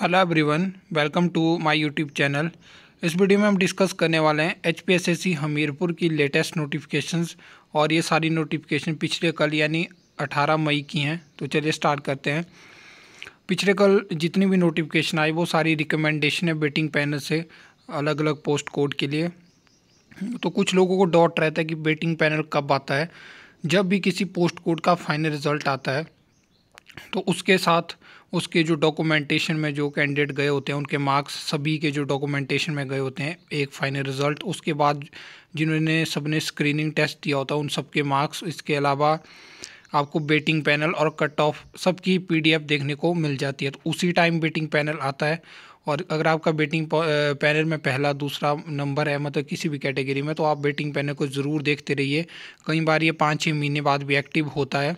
hello everyone welcome to my YouTube channel इस video में हम डिस्कस करने वाले हैं एचपीएसएससी हमीरपुर की लेटेस्ट नोटिफिकेशंस और ये सारी नोटिफिकेशन पिछले कल यानी 18 मई की हैं तो चलिए स्टार्ट करते हैं पिछले कल जितनी भी नोटिफिकेशन आई वो सारी रिकमेंडेशन है बेटिंग पैनल से अलग अलग पोस्ट कोड के लिए तो कुछ लोगों को डॉट रहता है कि बेटिंग पैनल कब आता है जब भी किसी पोस्ट कोड का फाइनल रिजल्ट आता है तो उसके साथ उसके जो डॉक्यूमेंटेशन में जो कैंडिडेट गए होते हैं उनके मार्क्स सभी के जो डॉक्यूमेंटेशन में गए होते हैं एक फाइनल रिज़ल्ट उसके बाद जिन्होंने सबने स्क्रीनिंग टेस्ट दिया होता है उन सबके मार्क्स इसके अलावा आपको बेटिंग पैनल और कट ऑफ सबकी पीडीएफ देखने को मिल जाती है तो उसी टाइम बेटिंग पैनल आता है और अगर आपका बेटिंग पैनल में पहला दूसरा नंबर है मतलब किसी भी कैटेगरी में तो आप बेटिंग पैनल को ज़रूर देखते रहिए कई बार ये पाँच छः महीने बाद भी एक्टिव होता है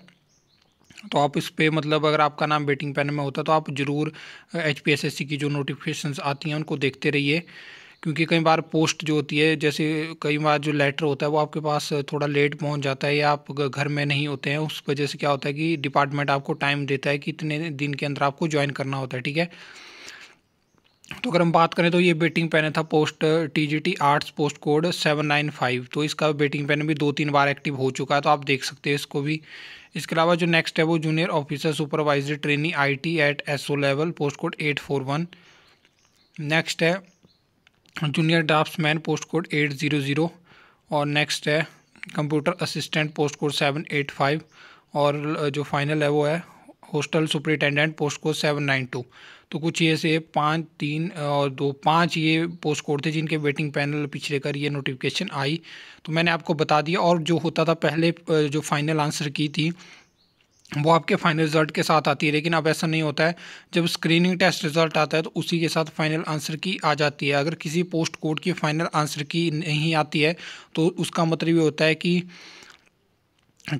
तो आप इस पर मतलब अगर आपका नाम वेटिंग पैन में होता तो आप ज़रूर एच की जो नोटिफिकेशन आती हैं उनको देखते रहिए क्योंकि कई बार पोस्ट जो होती है जैसे कई बार जो लेटर होता है वो आपके पास थोड़ा लेट पहुंच जाता है या आप घर में नहीं होते हैं उस वजह से क्या होता है कि डिपार्टमेंट आपको टाइम देता है कि इतने दिन के अंदर आपको ज्वाइन करना होता है ठीक है तो अगर हम बात करें तो ये बेटिंग पेन था post T G T arts post code seven nine five तो इसका बेटिंग पेन भी दो तीन बार एक्टिव हो चुका है तो आप देख सकते हैं इसको भी इसके अलावा जो नेक्स्ट है वो junior officer supervisor training IT at SO level post code eight four one next है junior man post code eight zero zero और नेक्स्ट है computer assistant post code seven eight five और uh, जो final है वो है hostel superintendent post code seven nine two तो कुछ ये से पाँच तीन और दो पाँच ये पोस्ट कोड थे जिनके वेटिंग पैनल पिछले कर ये नोटिफिकेशन आई तो मैंने आपको बता दिया और जो होता था पहले जो फाइनल आंसर की थी वो आपके फाइनल रिजल्ट के साथ आती है लेकिन अब ऐसा नहीं होता है जब स्क्रीनिंग टेस्ट रिजल्ट आता है तो उसी के साथ फाइनल आंसर की आ जाती है अगर किसी पोस्ट कोड की फाइनल आंसर की नहीं आती है तो उसका मतलब ये होता है कि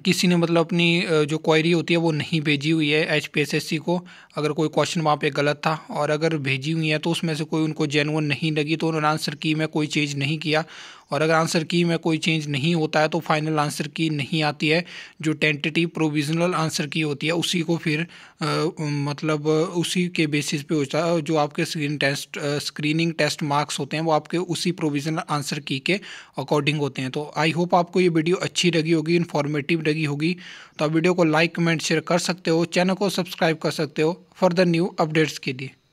किसी ने मतलब अपनी जो क्वायरी होती है वो नहीं भेजी हुई है H P S S C को अगर कोई क्वेश्चन वहाँ पे गलत था और अगर भेजी हुई है तो उसमें से कोई उनको जेनुअन नहीं लगी तो उन्होंने आंसर की मैं कोई चेंज नहीं किया और अगर आंसर की में कोई चेंज नहीं होता है तो फाइनल आंसर की नहीं आती है जो टेंटेटिव प्रोविजनल आंसर की होती है उसी को फिर आ, मतलब उसी के बेसिस पे होता है जो आपके screen test screening test marks होते हैं वो आपके उसी प्रोविजनल आंसर की के अकॉर्डिंग होते हैं तो आई होप आपको ये वीडियो अच्छी लगी होगी इन्फॉर्मेटिव लगी होगी तो आप वीडियो को लाइक कमेंट शेयर कर सकते हो चैनल को सब्सक्राइब कर सकते हो फर्दर न्यू अपडेट्स के लिए